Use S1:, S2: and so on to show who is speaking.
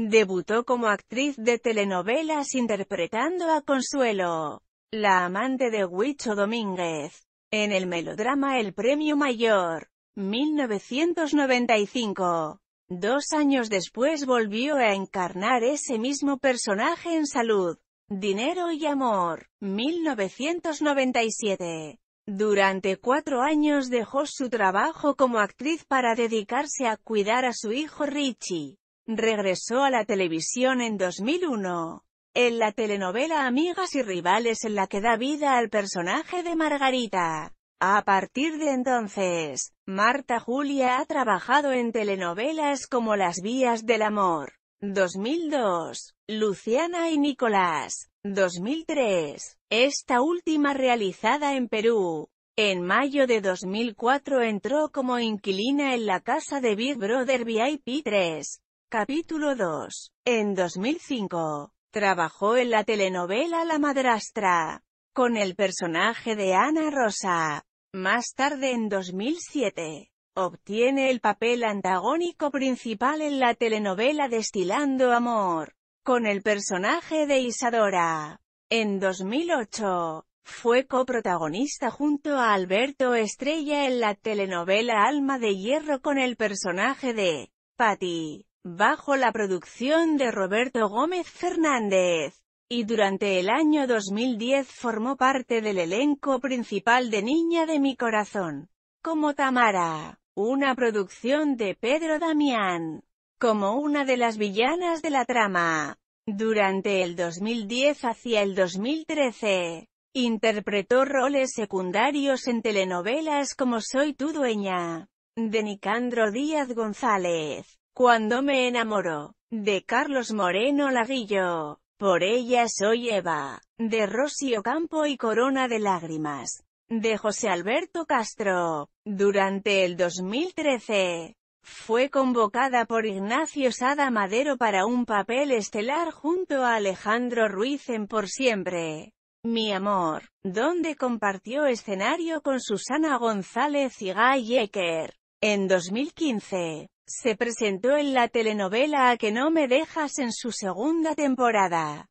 S1: Debutó como actriz de telenovelas interpretando a Consuelo, la amante de Huicho Domínguez, en el melodrama El Premio Mayor, 1995. Dos años después volvió a encarnar ese mismo personaje en Salud, Dinero y Amor, 1997. Durante cuatro años dejó su trabajo como actriz para dedicarse a cuidar a su hijo Richie. Regresó a la televisión en 2001, en la telenovela Amigas y Rivales en la que da vida al personaje de Margarita. A partir de entonces, Marta Julia ha trabajado en telenovelas como Las Vías del Amor, 2002, Luciana y Nicolás, 2003, esta última realizada en Perú, en mayo de 2004 entró como inquilina en la casa de Big Brother VIP 3, Capítulo 2. En 2005, trabajó en la telenovela La Madrastra, con el personaje de Ana Rosa. Más tarde en 2007, obtiene el papel antagónico principal en la telenovela Destilando Amor, con el personaje de Isadora. En 2008, fue coprotagonista junto a Alberto Estrella en la telenovela Alma de Hierro con el personaje de Patty bajo la producción de Roberto Gómez Fernández, y durante el año 2010 formó parte del elenco principal de Niña de mi corazón, como Tamara, una producción de Pedro Damián, como una de las villanas de la trama. Durante el 2010 hacia el 2013, interpretó roles secundarios en telenovelas como Soy tu dueña, de Nicandro Díaz González, cuando me enamoró de Carlos Moreno Laguillo, por ella soy Eva, de Rocío Campo y Corona de Lágrimas, de José Alberto Castro, durante el 2013. Fue convocada por Ignacio Sada Madero para un papel estelar junto a Alejandro Ruiz en Por Siempre. Mi Amor, donde compartió escenario con Susana González y Guy Ecker. En 2015, se presentó en la telenovela A que no me dejas en su segunda temporada.